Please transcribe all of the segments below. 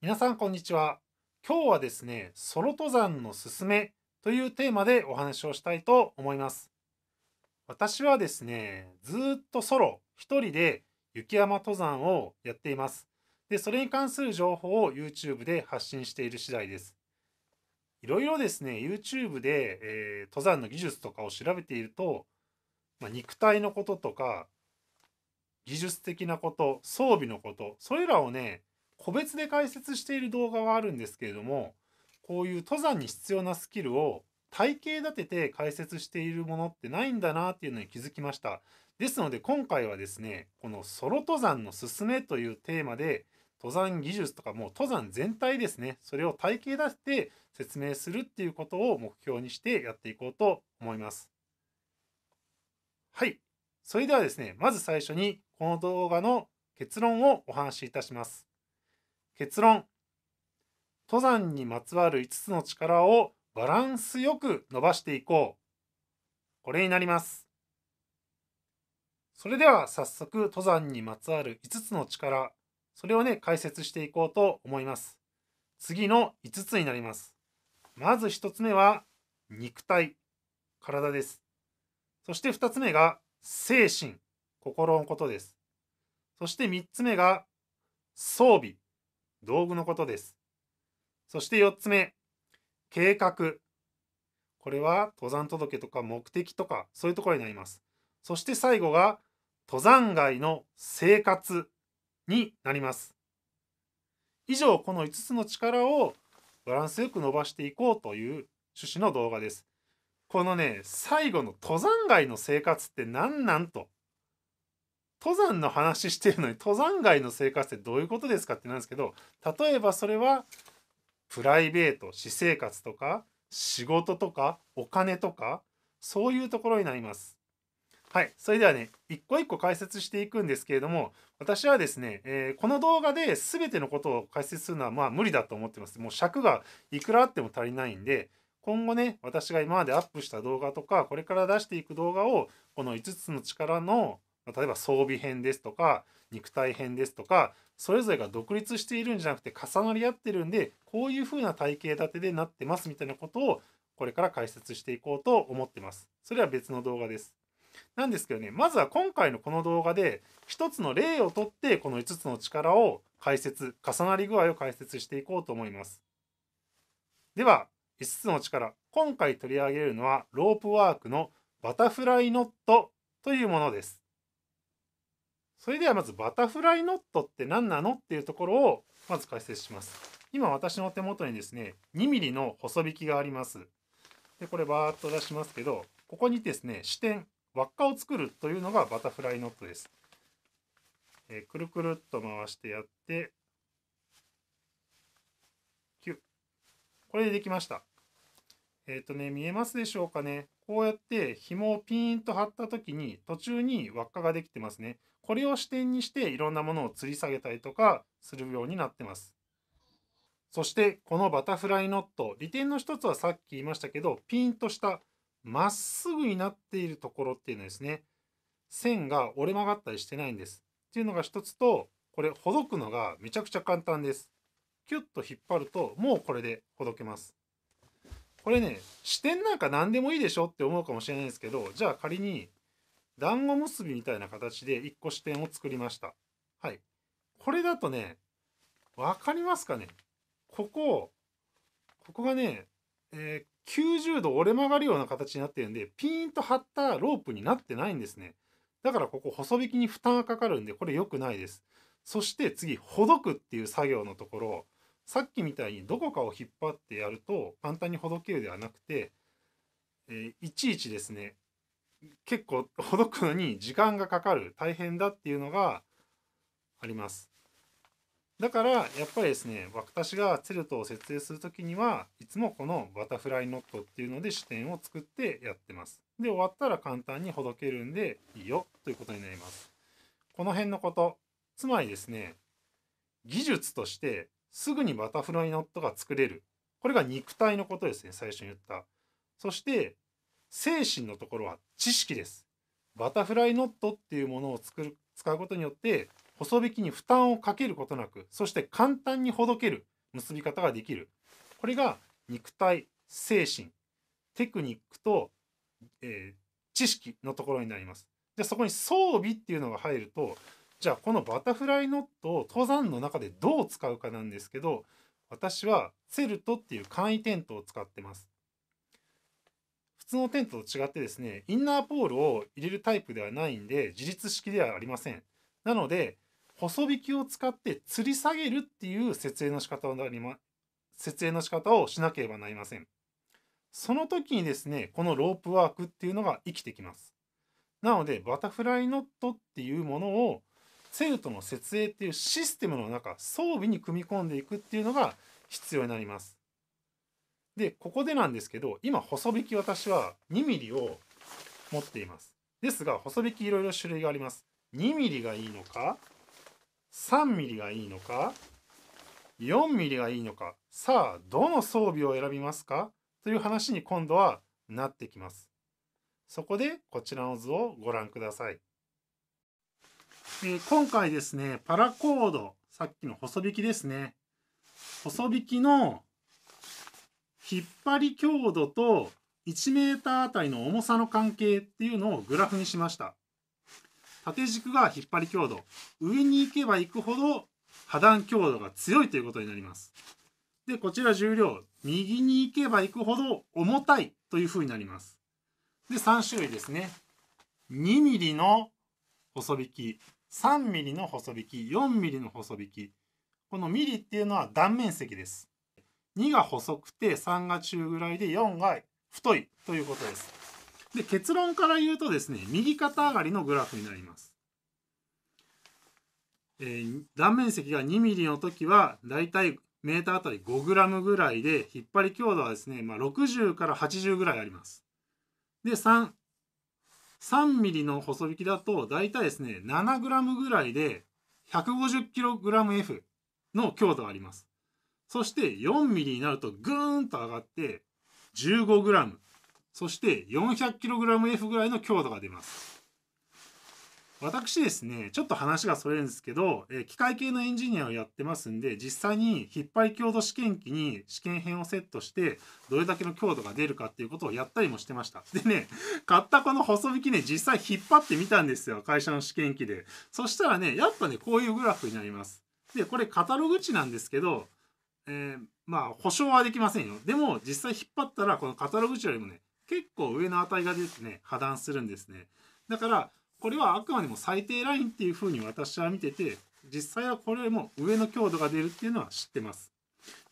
皆さんこんにちは今日はですねソロ登山のすすめというテーマでお話をしたいと思います私はですねずっとソロ一人で雪山登山をやっていますでそれに関する情報を YouTube で発信している次第ですいろいろですね YouTube で、えー、登山の技術とかを調べていると、まあ、肉体のこととか技術的なこと装備のことそれらをね個別で解説している動画はあるんですけれどもこういう登山に必要なスキルを体系立てて解説しているものってないんだなっていうのに気づきましたですので今回はですねこのソロ登山のすすめというテーマで登山技術とかもう登山全体ですねそれを体系立てて説明するっていうことを目標にしてやっていこうと思いますはいそれではですねまず最初にこの動画の結論をお話しいたします結論登山にまつわる5つの力をバランスよく伸ばしていこうこれになりますそれでは早速登山にまつわる5つの力それをね解説していこうと思います次の5つになりますまず1つ目は肉体体ですそして2つ目が精神心のことですそして3つ目が装備道具のことです。そして4つ目、計画。これは登山届とか目的とかそういうところになります。そして最後が登山街の生活になります。以上、この5つの力をバランスよく伸ばしていこうという趣旨の動画です。このね、最後の登山街の生活って何なんと登山の話してるのに登山外の生活ってどういうことですかってなんですけど例えばそれはプライベート私生活とか仕事とかお金とかそういうところになります。はい、それではね一個一個解説していくんですけれども私はですね、えー、この動画で全てのことを解説するのはまあ無理だと思ってます。もう尺がいくらあっても足りないんで今後ね私が今までアップした動画とかこれから出していく動画をこの5つの力の例えば装備編ですとか肉体編ですとかそれぞれが独立しているんじゃなくて重なり合ってるんでこういう風な体型立てでなってますみたいなことをこれから解説していこうと思ってます。それは別の動画です。なんですけどねまずは今回のこの動画で1つの例をとってこの5つの力を解説重なり具合を解説していこうと思います。では5つの力今回取り上げるのはロープワークのバタフライノットというものです。それではまずバタフライノットって何なのっていうところをまず解説します。今私の手元にですね、2 m m の細引きがあります。で、これバーッと出しますけど、ここにですね、支点、輪っかを作るというのがバタフライノットです。えー、くるくるっと回してやって、キュッ。これでできました。えっ、ー、とね、見えますでしょうかね。こうやって紐をピーンと張った時に途中に輪っかができてますね。これを視点にしていろんなものを吊り下げたりとかするようになってます。そしてこのバタフライノット利点の一つはさっき言いましたけどピンとしたまっすぐになっているところっていうのですね線が折れ曲がったりしてないんです。っていうのが一つとこれほどくのがめちゃくちゃ簡単です。キュッと引っ張るともうこれでほどけます。これね視点なんか何でもいいでしょって思うかもしれないですけどじゃあ仮に団子結びみたいな形で1個支点を作りました。はい。これだとね、分かりますかねここ、ここがね、えー、90度折れ曲がるような形になってるんで、ピーンと張ったロープになってないんですね。だからここ細引きに負担がかかるんで、これ良くないです。そして次、ほどくっていう作業のところ、さっきみたいにどこかを引っ張ってやると簡単にほどけるではなくて、えー、いちいちですね、結構ほどくのに時間がかかる大変だっていうのがありますだからやっぱりですね私がセルトを設営する時にはいつもこのバタフライノットっていうので支点を作ってやってますで終わったら簡単にほどけるんでいいよということになりますこの辺のことつまりですね技術としてすぐにバタフライノットが作れるこれが肉体のことですね最初に言ったそして精神のところは知識です。バタフライノットっていうものを作る使うことによって細引きに負担をかけることなくそして簡単にほどける結び方ができるこれが肉体精神テクニックと、えー、知識のところになりますでそこに装備っていうのが入るとじゃあこのバタフライノットを登山の中でどう使うかなんですけど私はツェルトっていう簡易テントを使ってます通のテントと違ってですねインナーポールを入れるタイプではないんで自立式ではありませんなので細引きを使って吊り下げるっていう設営の仕方をなりま設営の仕方をしなければなりませんその時にですねこのロープワークっていうのが生きてきますなのでバタフライノットっていうものをセウトの設営っていうシステムの中装備に組み込んでいくっていうのが必要になりますでここでなんですけど今細引き私は 2mm を持っていますですが細引きいろいろ種類があります 2mm がいいのか 3mm がいいのか 4mm がいいのかさあどの装備を選びますかという話に今度はなってきますそこでこちらの図をご覧ください、えー、今回ですねパラコードさっきの細引きですね細引きの引っ張り強度と 1m あたりの重さの関係っていうのをグラフにしました縦軸が引っ張り強度上に行けば行くほど破断強度が強いということになりますでこちら重量右に行けば行くほど重たいというふうになりますで3種類ですね 2mm の細引き 3mm の細引き 4mm の細引きこのミリっていうのは断面積です2が細くて3が中ぐらいで4が太いということです。で結論から言うとですね右肩上がりのグラフになります。えー、断面積が 2mm の時はだいたいメーターあたり 5g ぐらいで引っ張り強度はですね、まあ、60から80ぐらいあります。で3 3ミリの細引きだと大体ですね 7g ぐらいで 150kgF の強度があります。そして4ミリになるとぐーんと上がって 15g、そして 400kgF ぐらいの強度が出ます。私ですね、ちょっと話がそれるんですけど、え機械系のエンジニアをやってますんで、実際に引っ張り強度試験機に試験片をセットして、どれだけの強度が出るかっていうことをやったりもしてました。でね、買ったこの細引きね、実際引っ張ってみたんですよ、会社の試験機で。そしたらね、やっぱね、こういうグラフになります。で、これカタログ値なんですけど、えー、まあ保証はできませんよでも実際引っ張ったらこのカタログ値よりもね結構上の値がですね破断するんですねだからこれはあくまでも最低ラインっていうふうに私は見てて実際はこれよりも上の強度が出るっていうのは知ってます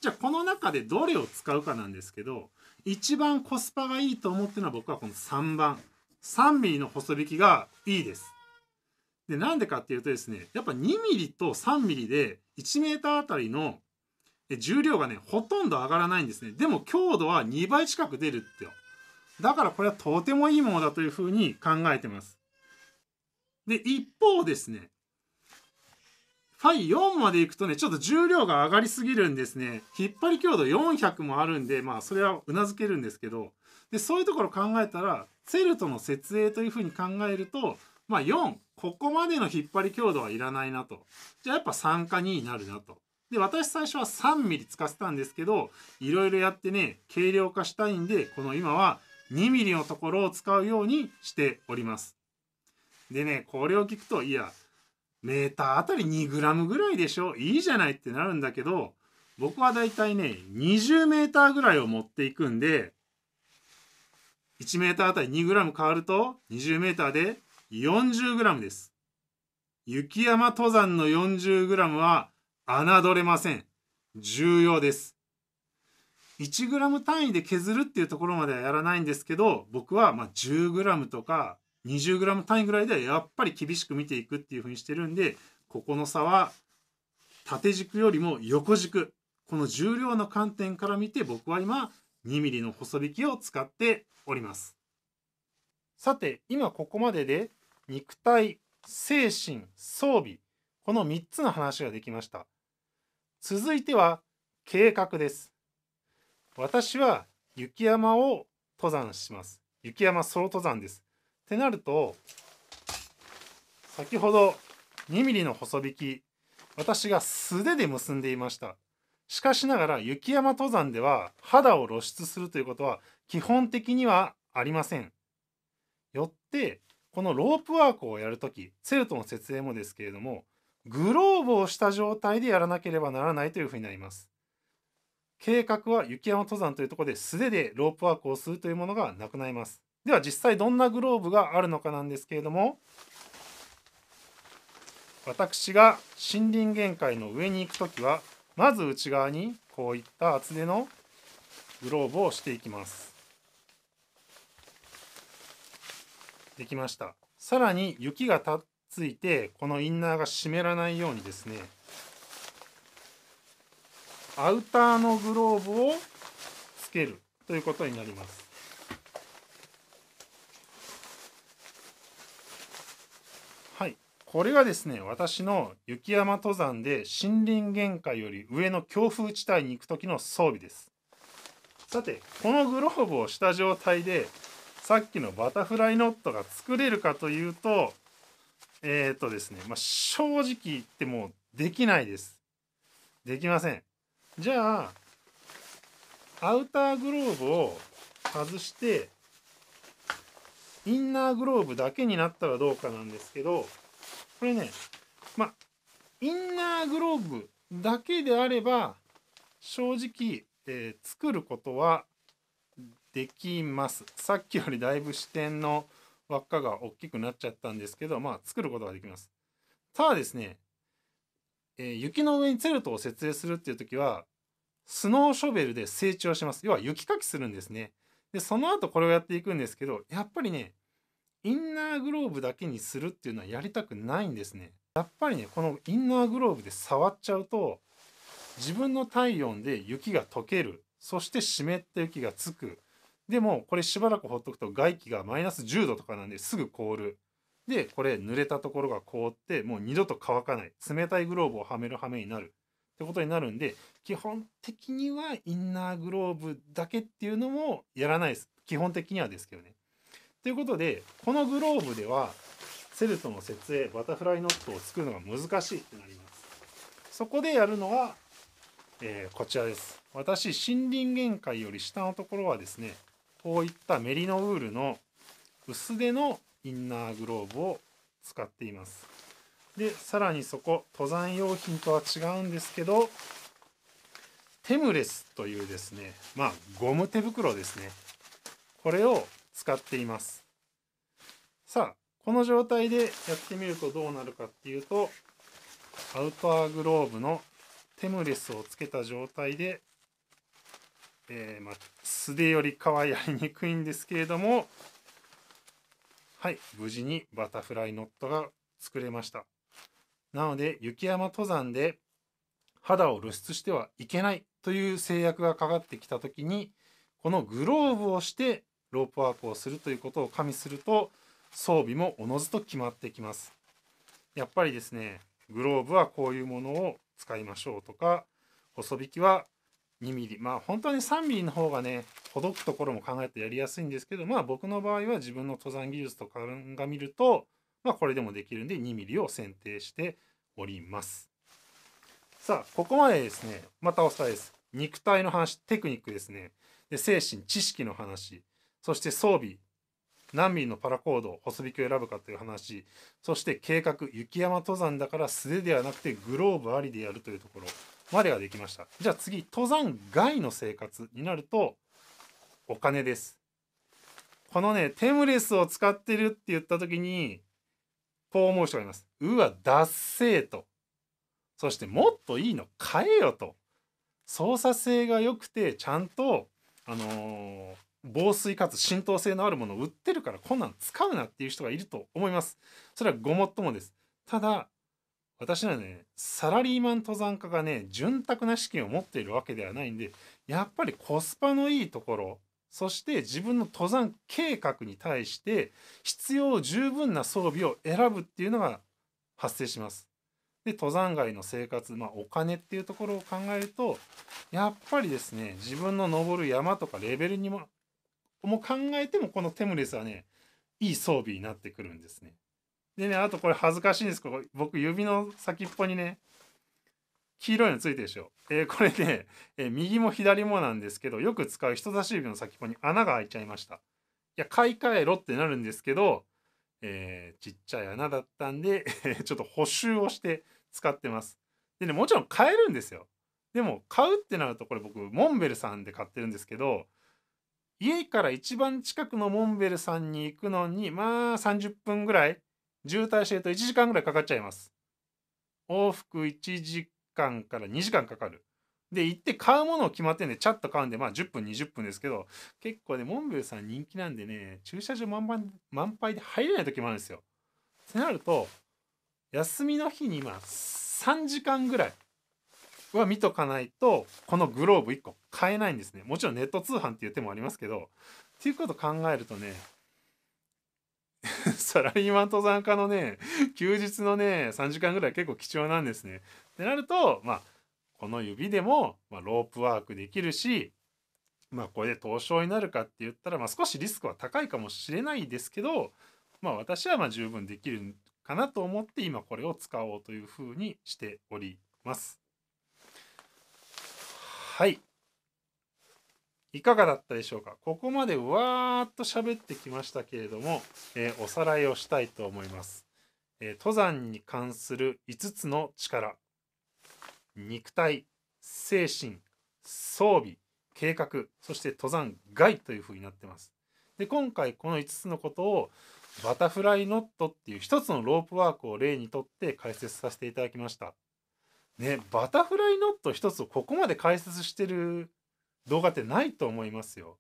じゃあこの中でどれを使うかなんですけど一番コスパがいいと思ってるのは僕はこの3番 3mm の細引きがいいですでなんでかっていうとですねやっぱ 2mm と 3mm で 1m あたりの重量がねほとんど上がらないんですねでも強度は2倍近く出るってよだからこれはとてもいいものだというふうに考えてますで一方ですねファイ4までいくとねちょっと重量が上がりすぎるんですね引っ張り強度400もあるんでまあそれはうなずけるんですけどでそういうところ考えたらセルトの設営というふうに考えるとまあ4ここまでの引っ張り強度はいらないなとじゃあやっぱ3か2になるなとで私最初は 3mm 使ってたんですけどいろいろやってね軽量化したいんでこの今は 2mm のところを使うようにしております。でねこれを聞くといやメーターあたり 2g ぐらいでしょいいじゃないってなるんだけど僕はだいたいね 20m ぐらいを持っていくんで 1m あたり 2g 変わると 20m で 40g です。雪山登山の 40g は侮れません。重要です。1g 単位で削るっていうところまではやらないんですけど、僕はま 10g とか 20g 単位ぐらいではやっぱり厳しく見ていくっていうふうにしてるんで、ここの差は縦軸よりも横軸。この重量の観点から見て僕は今 2mm の細引きを使っております。さて、今ここまでで肉体、精神、装備、この3つの話ができました。続いては計画です。私は雪山を登山します。雪山ソロ登山です。ってなると、先ほど2 m m の細引き、私が素手で結んでいました。しかしながら雪山登山では肌を露出するということは基本的にはありません。よって、このロープワークをやるとき、セルトの設営もですけれども、グローブをした状態でやらなければならないというふうになります。計画は雪山登山というところで素手でロープワークをするというものがなくなります。では実際どんなグローブがあるのかなんですけれども私が森林限界の上に行く時はまず内側にこういった厚手のグローブをしていきます。できました。さらに雪がたついてこのインナーが湿らないようにですねアウターのグローブをつけるということになります。はい、これがですね私の雪山登山で森林限界より上の強風地帯に行く時の装備です。さてこのグローブをした状態でさっきのバタフライノットが作れるかというとえー、っとですね、まあ、正直言ってもうできないです。できません。じゃあ、アウターグローブを外して、インナーグローブだけになったらどうかなんですけど、これね、まあ、インナーグローブだけであれば、正直、えー、作ることはできます。さっきよりだいぶ視点の輪っかが大きくなっちゃったんですけど、まあ、作ることができます。ただですね、えー、雪の上にツェルトを設営するっていう時は、スノーショベルで成長します。要は雪かきするんですね。で、その後これをやっていくんですけど、やっぱりね、インナーグローブだけにするっていうのはやりたくないんですね。やっぱりね、このインナーグローブで触っちゃうと、自分の体温で雪が溶ける。そして湿った雪がつく。でもこれしばらくほっとくと外気がマイナス10度とかなんですぐ凍る。でこれ濡れたところが凍ってもう二度と乾かない冷たいグローブをはめるはめになるってことになるんで基本的にはインナーグローブだけっていうのもやらないです基本的にはですけどね。ということでこのグローブではセルトの設営バタフライノットを作るのが難しいってなります。そこでやるのは、えー、こちらです。私森林限界より下のところはですねこういったメリノウールの薄手のインナーグローブを使っていますでさらにそこ登山用品とは違うんですけどテムレスというですねまあゴム手袋ですねこれを使っていますさあこの状態でやってみるとどうなるかっていうとアウターグローブのテムレスをつけた状態でえー、まあ、素手よりかはやりにくいんですけれども、はい、無事にバタフライノットが作れました。なので、雪山登山で肌を露出してはいけないという制約がかかってきた時に、このグローブをしてロープワークをするということを加味すると、装備もおのずと決まってきます。やっぱりですね、グローブはこういうものを使いましょうとか、細引きは 2mm まあ本当はね 3mm の方がねほどくところも考えてやりやすいんですけどまあ僕の場合は自分の登山技術とが見るとまあこれでもできるんで 2mm を選定しておりますさあここまでですねまたおさらいです肉体の話テクニックですねで精神知識の話そして装備何ミリのパラコード細引きを選ぶかという話そして計画雪山登山だから素手ではなくてグローブありでやるというところまではできましたじゃあ次登山外の生活になるとお金ですこのねテムレスを使ってるって言った時にこう思う人がいますうわダッセーとそしてもっといいの買えよと操作性が良くてちゃんとあのー、防水かつ浸透性のあるものを売ってるからこんなん使うなっていう人がいると思いますそれはごもっともですただ私はねサラリーマン登山家がね潤沢な資金を持っているわけではないんでやっぱりコスパのいいところそして自分の登山計画に対して必要十分な装備を選ぶっていうのが発生します。で登山街の生活、まあ、お金っていうところを考えるとやっぱりですね自分の登る山とかレベルにもも考えてもこのテムレスはねいい装備になってくるんですね。でねあとこれ恥ずかしいんですけど僕指の先っぽにね黄色いのついてるでしょ、えー、これね、えー、右も左もなんですけどよく使う人差し指の先っぽに穴が開いちゃいましたいや買い替えろってなるんですけど、えー、ちっちゃい穴だったんでちょっと補修をして使ってますでねもちろん買えるんですよでも買うってなるとこれ僕モンベルさんで買ってるんですけど家から一番近くのモンベルさんに行くのにまあ30分ぐらい渋滞してると1時間ぐらいかかっちゃいます。往復1時間から2時間かかる。で、行って買うものを決まってんで、チャッと買うんで、まあ10分、20分ですけど、結構ね、モンベルさん人気なんでね、駐車場満杯満杯で入れない時もあるんですよ。ってなると、休みの日に今、3時間ぐらいは見とかないと、このグローブ1個買えないんですね。もちろんネット通販っていう手もありますけど、っていうこと考えるとね、サラリーマン登山家のね休日のね3時間ぐらい結構貴重なんですね。ってなるとまあこの指でも、まあ、ロープワークできるしまあこれで凍傷になるかって言ったら、まあ、少しリスクは高いかもしれないですけどまあ私はまあ十分できるかなと思って今これを使おうというふうにしております。はい。いかがだったでしょうかここまでわーっと喋ってきましたけれども、えー、おさらいをしたいと思います、えー、登山に関する5つの力肉体精神装備計画そして登山外というふうになってますで今回この5つのことをバタフライノットっていう1つのロープワークを例にとって解説させていただきましたねバタフライノット1つをここまで解説してる動画ってないと思いますよ。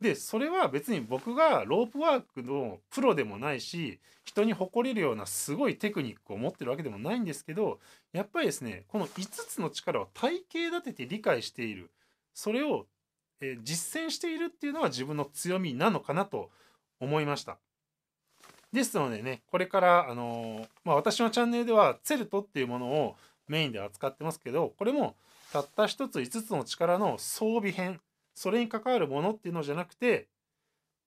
でそれは別に僕がロープワークのプロでもないし人に誇れるようなすごいテクニックを持ってるわけでもないんですけどやっぱりですねこの5つの力を体系立てて理解しているそれを、え実践しているっていうのは自分の強みなのかなと思いました。ですのでねこれからあのー、まあ、私のチャンネルではツェルトっていうものをメインで扱ってますけどこれもたった1つ5つの力の装備編それに関わるものっていうのじゃなくて、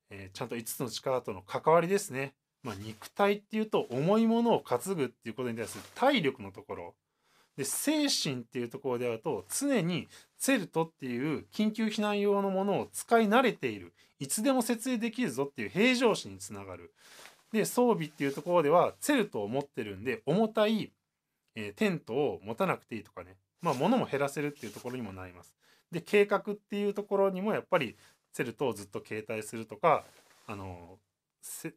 えー、ちゃんと5つの力との関わりですね、まあ、肉体っていうと重いものを担ぐっていうことに対する体力のところで精神っていうところであると常にセルトっていう緊急避難用のものを使い慣れているいつでも設営できるぞっていう平常心につながるで装備っていうところではセルトを持ってるんで重たい、えー、テントを持たなくていいとかねまあ、物も減らせるっていうところにもなります。で計画っていうところにもやっぱりセルトをずっと携帯するとかあの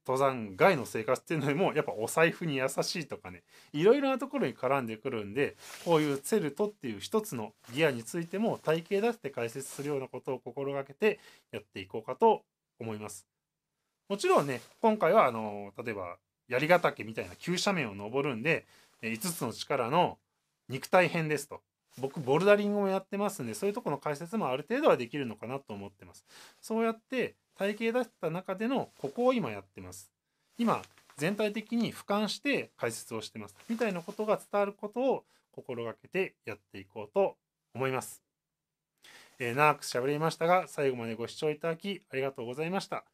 登山外の生活っていうのにもやっぱお財布に優しいとかねいろいろなところに絡んでくるんでこういうセルトっていう一つのギアについても体系出して解説するようなことを心がけてやっていこうかと思います。もちろんね今回はあの例えば槍ヶ岳みたいな急斜面を登るんで5つの力の肉体編ですと僕ボルダリングもやってますんでそういうとこの解説もある程度はできるのかなと思ってますそうやって体系だった中でのここを今やってます今全体的に俯瞰して解説をしてますみたいなことが伝わることを心がけてやっていこうと思います、えー、長く喋りましたが最後までご視聴いただきありがとうございました